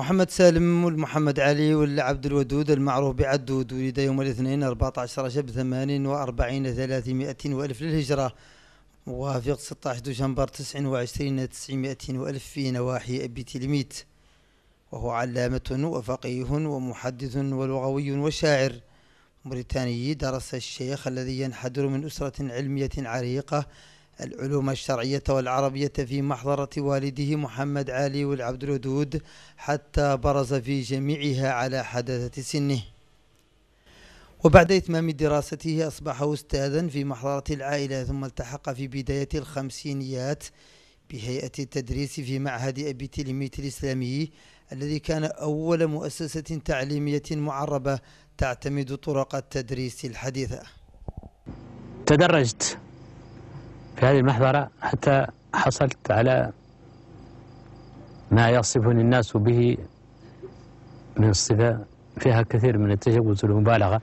محمد سالم والمحمد علي والعبد الودود المعروف بعدود ولد يوم الاثنين 14 رجب 48 300 والف للهجره وافق 16 دجنبر 29 900 والف في نواحي ابي تلميت وهو علامة وفقيه ومحدث ولغوي وشاعر موريتاني درس الشيخ الذي ينحدر من أسرة علمية عريقة العلوم الشرعية والعربية في محضرة والده محمد علي والعبد الودود حتى برز في جميعها على حداثة سنه وبعد إتمام دراسته أصبح أستاذا في محضرة العائلة ثم التحق في بداية الخمسينيات بهيئة التدريس في معهد أبي تلميت الإسلامي الذي كان أول مؤسسة تعليمية معربة تعتمد طرق التدريس الحديثة تدرجت في هذه المحضرة حتى حصلت على ما يصفني الناس به من الصفة فيها كثير من التجوز والمبالغة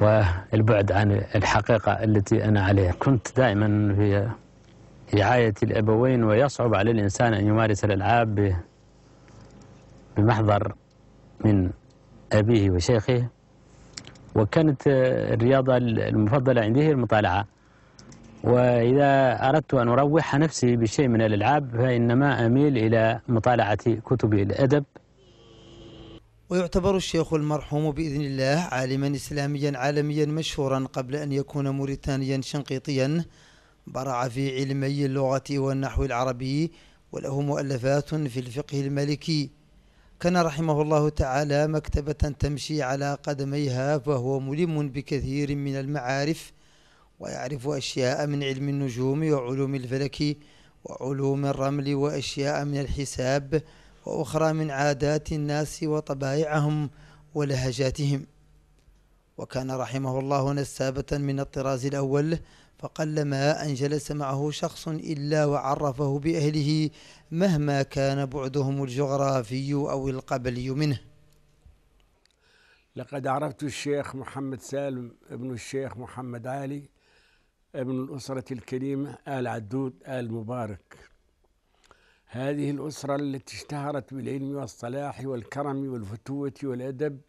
والبعد عن الحقيقة التي أنا عليها كنت دائما في رعاية الأبوين ويصعب على الإنسان أن يمارس الألعاب بمحضر من أبيه وشيخه وكانت الرياضة المفضلة عندي هي المطالعة وإذا أردت أن أروح نفسي بشيء من الألعاب فإنما أميل إلى مطالعة كتب الأدب ويعتبر الشيخ المرحوم بإذن الله عالما إسلاميا عالميا مشهورا قبل أن يكون موريتانيا شنقيطيا برع في علمي اللغة والنحو العربي وله مؤلفات في الفقه المالكي كان رحمه الله تعالى مكتبة تمشي على قدميها فهو ملم بكثير من المعارف ويعرف أشياء من علم النجوم وعلوم الفلك وعلوم الرمل وأشياء من الحساب وأخرى من عادات الناس وطبائعهم ولهجاتهم وكان رحمه الله نسابة من الطراز الأول فقلما أن جلس معه شخص إلا وعرفه بأهله مهما كان بعدهم الجغرافي أو القبلي منه لقد عرفت الشيخ محمد سالم ابن الشيخ محمد علي ابن الأسرة الكريمة آل عدود آل مبارك هذه الأسرة التي اشتهرت بالعلم والصلاح والكرم والفتوة والأدب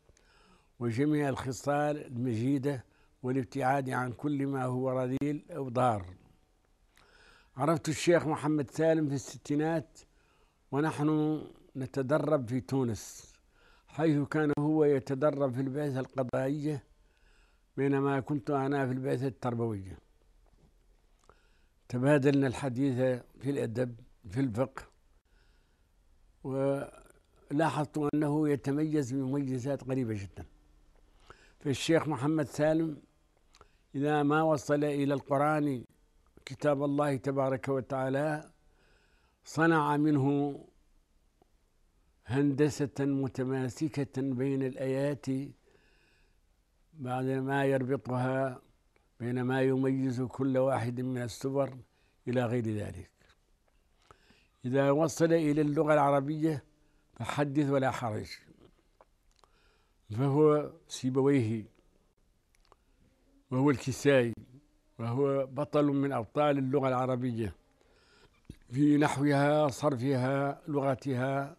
وجميع الخصال المجيدة والابتعاد عن كل ما هو رذيل أو ضار عرفت الشيخ محمد سالم في الستينات ونحن نتدرب في تونس حيث كان هو يتدرب في البعثة القضائية بينما كنت أنا في البعثة التربوية تبادلنا الحديث في الأدب في الفقه ولاحظت أنه يتميز بمميزات غريبة جدا فالشيخ محمد سالم إذا ما وصل إلى القرآن كتاب الله تبارك وتعالى صنع منه هندسة متماسكة بين الآيات بعد ما يربطها بين ما يميز كل واحد من السور إلى غير ذلك إذا وصل إلى اللغة العربية فحدث ولا حرج فهو سيبويه وهو الكسائي وهو بطل من أبطال اللغة العربية في نحوها صرفها لغتها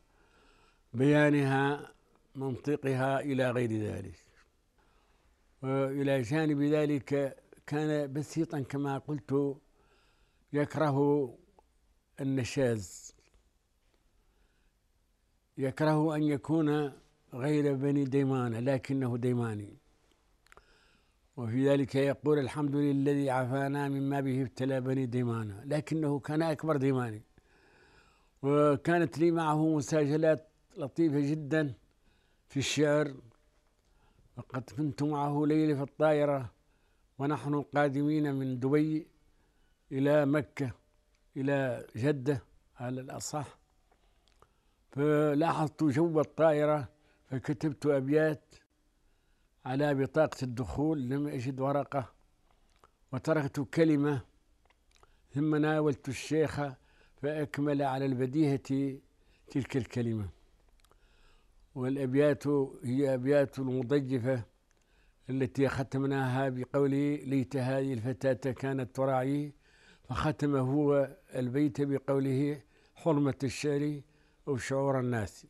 بيانها منطقها إلى غير ذلك وإلى جانب ذلك كان بسيطا كما قلت يكره النشاز يكره أن يكون غير بني ديمانة لكنه ديماني وفي ذلك يقول الحمد لله الذي عافانا مما به ابتلى بني ديمانة لكنه كان أكبر ديماني وكانت لي معه مساجلات لطيفة جدا في الشعر وقد كنت معه ليلة في الطائرة ونحن قادمين من دبي إلى مكة إلى جدة على الأصح فلاحظت جو الطائرة فكتبت أبيات على بطاقة الدخول لم أجد ورقة وتركت كلمة ثم ناولت الشيخ فأكمل على البديهة تلك الكلمة والأبيات هي أبيات مضجفة التي ختمناها بقوله ليت هذه الفتاة كانت تراعي فختم هو البيت بقوله حرمة الشعر أو شعور الناس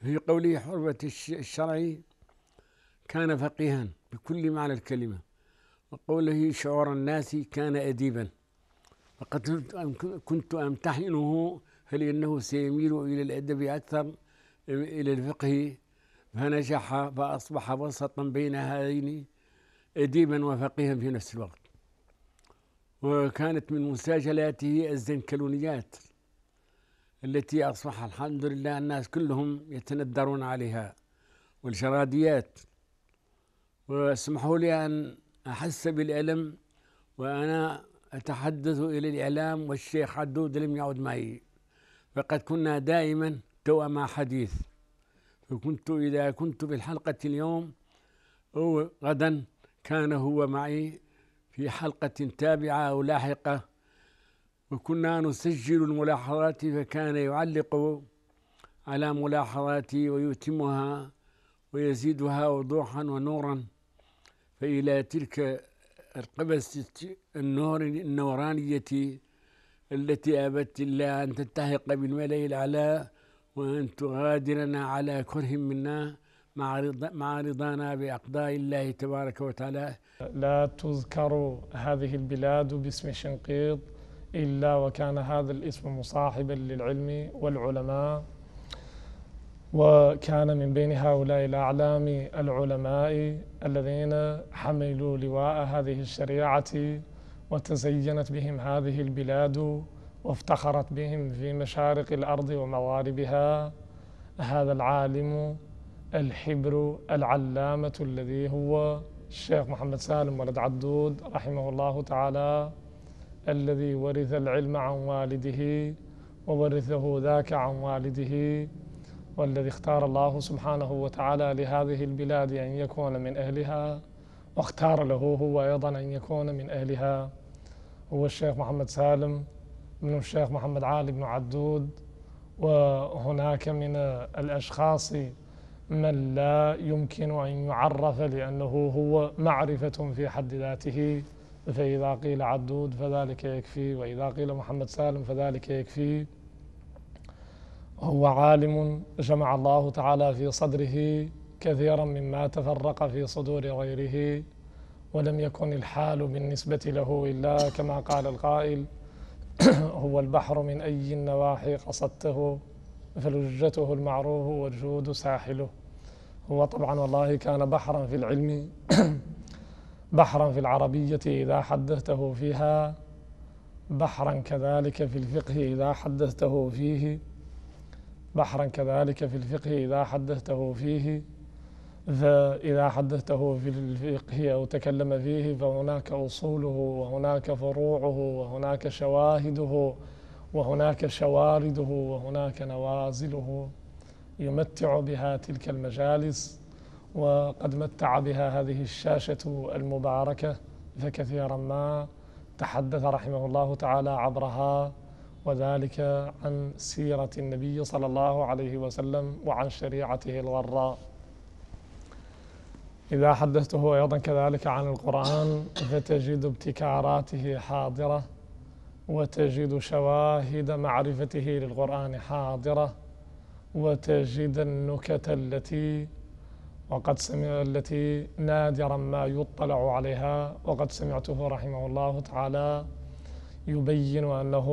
في قوله حرمة الشرع كان فقيها بكل معنى الكلمة وقوله شعور الناس كان أديبا فقد كنت أمتحنه فلأنه سيميل إلى الأدب أكثر إلى الفقه فنجح فأصبح وسطا بين هذين أديبا وفقيها في نفس الوقت وكانت من مساجلاته الزنكلونيات التي أصبح الحمد لله الناس كلهم يتندرون عليها والجراديات واسمحوا لي أن أحس بالألم وأنا أتحدث إلى الإعلام والشيخ عدود لم يعد معي فقد كنا دائما توأم حديث كنت إذا كنت في الحلقة اليوم أو غدا كان هو معي في حلقة تابعة أو لاحقة وكنا نسجل الملاحظات فكان يعلق على ملاحظاتي ويتمها ويزيدها وضوحا ونورا فإلى تلك القبس النور النورانية التي أبت إلا أن تلتحق بالملأ الأعلى وأن تغادرنا على كره منا مع مع رضانا بأقضاء الله تبارك وتعالى لا تذكر هذه البلاد باسم شنقيط إلا وكان هذا الاسم مصاحبا للعلم والعلماء وكان من بين هؤلاء الأعلام العلماء الذين حملوا لواء هذه الشريعة وتزينت بهم هذه البلاد وافتخرت بهم في مشارق الارض ومغاربها هذا العالم الحبر العلامه الذي هو الشيخ محمد سالم ولد عدود رحمه الله تعالى الذي ورث العلم عن والده وورثه ذاك عن والده والذي اختار الله سبحانه وتعالى لهذه البلاد أن يكون من أهلها واختار له هو أيضا أن يكون من أهلها هو الشيخ محمد سالم من الشيخ محمد علي بن عدود وهناك من الأشخاص من لا يمكن أن يعرف لأنه هو معرفة في حد ذاته فإذا قيل عدود فذلك يكفي وإذا قيل محمد سالم فذلك يكفي هو عالم جمع الله تعالى في صدره كثيرا مما تفرق في صدور غيره ولم يكن الحال بالنسبة له إلا كما قال القائل هو البحر من أي النواحي قصدته فلجته المعروف والجود ساحله هو طبعا والله كان بحرا في العلم بحرا في العربية إذا حدثته فيها بحرا كذلك في الفقه إذا حدثته فيه بحرا كذلك في الفقه إذا حدثته فيه فإذا حدثته في الفقه أو تكلم فيه فهناك أصوله وهناك فروعه وهناك شواهده وهناك شوارده وهناك نوازله يمتع بها تلك المجالس وقد متع بها هذه الشاشة المباركة فكثيرا ما تحدث رحمه الله تعالى عبرها وذلك عن سيرة النبي صلى الله عليه وسلم وعن شريعته الغراء إذا حدثته أيضا كذلك عن القرآن فتجد ابتكاراته حاضرة وتجد شواهد معرفته للقرآن حاضرة وتجد النكت التي وقد سمع التي نادرا ما يطلع عليها وقد سمعته رحمه الله تعالى يبين أنه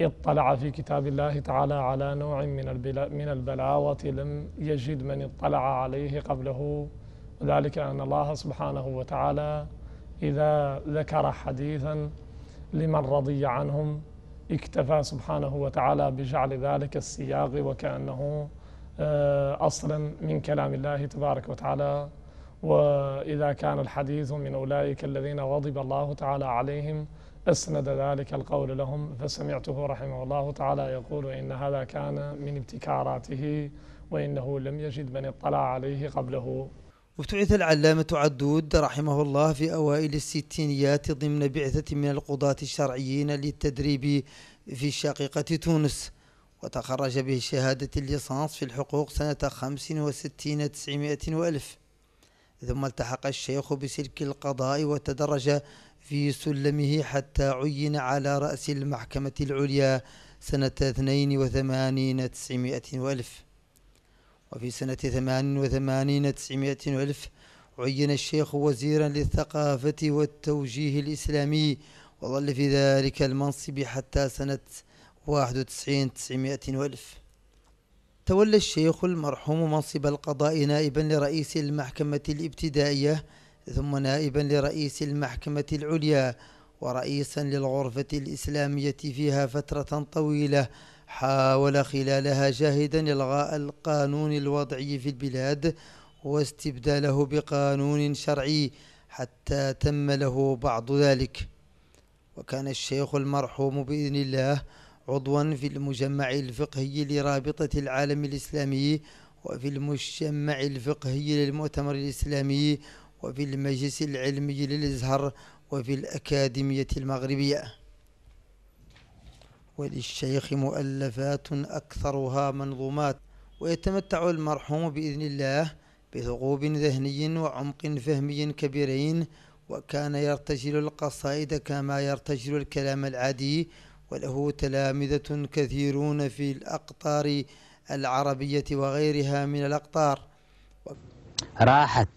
اطلع في كتاب الله تعالى على نوع من من البلاوة لم يجد من اطلع عليه قبله ذلك أن الله سبحانه وتعالى إذا ذكر حديثا لمن رضي عنهم اكتفى سبحانه وتعالى بجعل ذلك السياق وكأنه آه، أصلا من كلام الله تبارك وتعالى وإذا كان الحديث من أولئك الذين غضب الله تعالى عليهم أسند ذلك القول لهم فسمعته رحمه الله تعالى يقول إن هذا كان من ابتكاراته وإنه لم يجد من اطلع عليه قبله وابتعث العلامة عدود رحمه الله في أوائل الستينيات ضمن بعثة من القضاة الشرعيين للتدريب في شقيقة تونس وتخرج به شهادة الليسانس في الحقوق سنة خمس وستين تسعمائة وألف ثم التحق الشيخ بسلك القضاء وتدرج في سلمه حتى عين على رأس المحكمة العليا سنة 82 900 وألف وفي سنة ثمان وثمانين تسعمائة عين الشيخ وزيرا للثقافة والتوجيه الإسلامي وظل في ذلك المنصب حتى سنة واحد وتسعين تسعمائة تولى الشيخ المرحوم منصب القضاء نائبا لرئيس المحكمة الابتدائية ثم نائبا لرئيس المحكمة العليا ورئيسا للغرفة الإسلامية فيها فترة طويلة حاول خلالها جاهدا إلغاء القانون الوضعي في البلاد واستبداله بقانون شرعي حتى تم له بعض ذلك وكان الشيخ المرحوم بإذن الله عضوا في المجمع الفقهي لرابطة العالم الإسلامي وفي المجمع الفقهي للمؤتمر الإسلامي وفي المجلس العلمي للإزهر وفي الأكاديمية المغربية وللشيخ مؤلفات أكثرها منظومات ويتمتع المرحوم بإذن الله بثقوب ذهني وعمق فهمي كبيرين وكان يرتجل القصائد كما يرتجل الكلام العادي وله تلامذة كثيرون في الأقطار العربية وغيرها من الأقطار راحت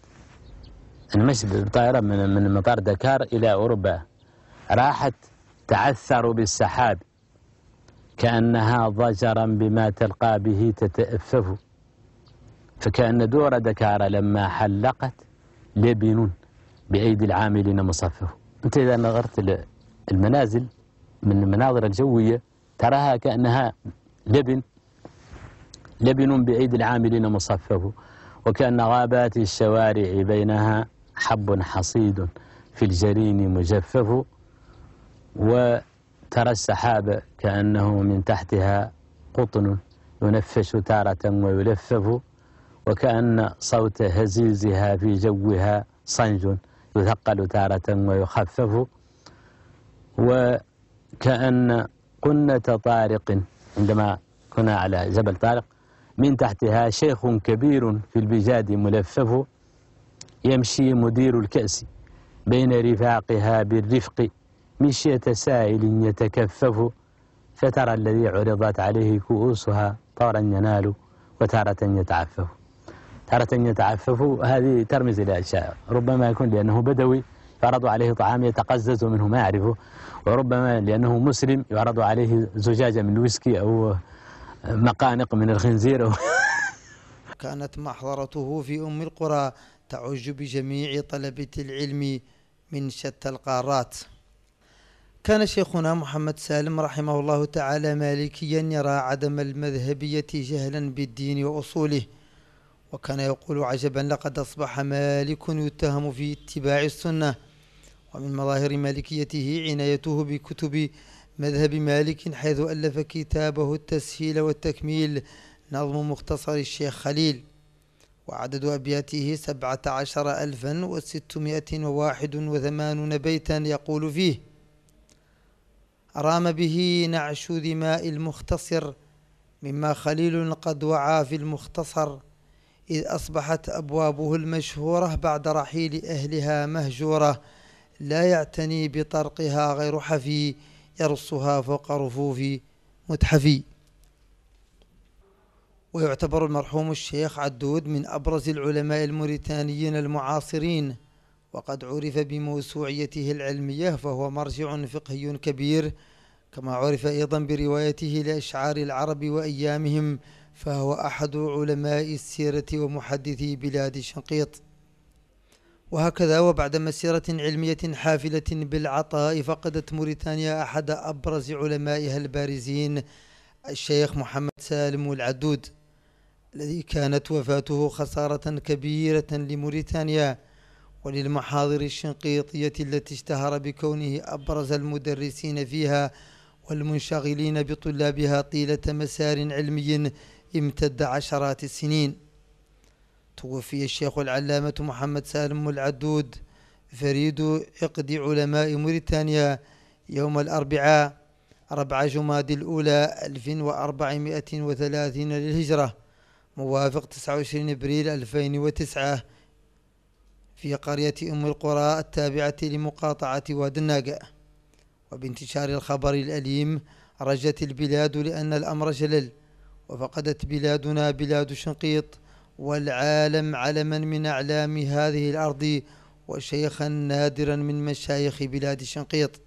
المشي الطائرة من من مطار دكار إلى أوروبا راحت تعثروا بالسحاب كأنها ضجرا بما تلقى به تتأفف فكأن دور دكارة لما حلقت لبن بأيدي العاملين مصفف أنت إذا نظرت المنازل من المناظر الجوية تراها كأنها لبن لبن بأيدي العاملين مصفف وكأن غابات الشوارع بينها حب حصيد في الجرين مجفف و ترى السحاب كأنه من تحتها قطن ينفش تارة ويلفف وكأن صوت هزيزها في جوها صنج يثقل تارة ويخفف وكأن قنة طارق عندما كنا على جبل طارق من تحتها شيخ كبير في البجاد ملفف يمشي مدير الكأس بين رفاقها بالرفق مشية سائل يتكفف فترى الذي عرضت عليه كؤوسها طارا ينال وتارة يتعفف تارة يتعفف هذه ترمز إلى أشياء ربما يكون لأنه بدوي يعرض عليه طعام يتقزز منه ما يعرفه وربما لأنه مسلم يعرض عليه زجاجة من الويسكي أو مقانق من الخنزير أو كانت محضرته في أم القرى تعج بجميع طلبة العلم من شتى القارات كان شيخنا محمد سالم رحمه الله تعالى مالكيا يرى عدم المذهبية جهلا بالدين وأصوله وكان يقول عجبا لقد أصبح مالك يتهم في اتباع السنة ومن مظاهر مالكيته عنايته بكتب مذهب مالك حيث ألف كتابه التسهيل والتكميل نظم مختصر الشيخ خليل وعدد أبياته سبعة عشر ألفا وستمائة وواحد وثمانون بيتا يقول فيه رام به نعش دماء المختصر مما خليل قد وعى في المختصر إذ أصبحت أبوابه المشهورة بعد رحيل أهلها مهجورة لا يعتني بطرقها غير حفي يرصها فوق رفوف متحفي ويعتبر المرحوم الشيخ عدود من أبرز العلماء الموريتانيين المعاصرين وقد عرف بموسوعيته العلمية فهو مرجع فقهي كبير كما عرف أيضا بروايته لأشعار العرب وأيامهم فهو أحد علماء السيرة ومحدثي بلاد شنقيط وهكذا وبعد مسيرة علمية حافلة بالعطاء فقدت موريتانيا أحد أبرز علمائها البارزين الشيخ محمد سالم العدود الذي كانت وفاته خسارة كبيرة لموريتانيا وللمحاضر الشنقيطية التي اشتهر بكونه أبرز المدرسين فيها والمنشغلين بطلابها طيلة مسار علمي امتد عشرات السنين توفي الشيخ العلامة محمد سالم العدود فريد عقد علماء موريتانيا يوم الأربعاء ربع جماد الأولى 1430 للهجرة موافق 29 أبريل 2009 في قرية أم القرى التابعة لمقاطعة واد الناقة وبانتشار الخبر الأليم رجت البلاد لأن الأمر جلل وفقدت بلادنا بلاد شنقيط والعالم علما من أعلام هذه الأرض وشيخا نادرا من مشايخ بلاد شنقيط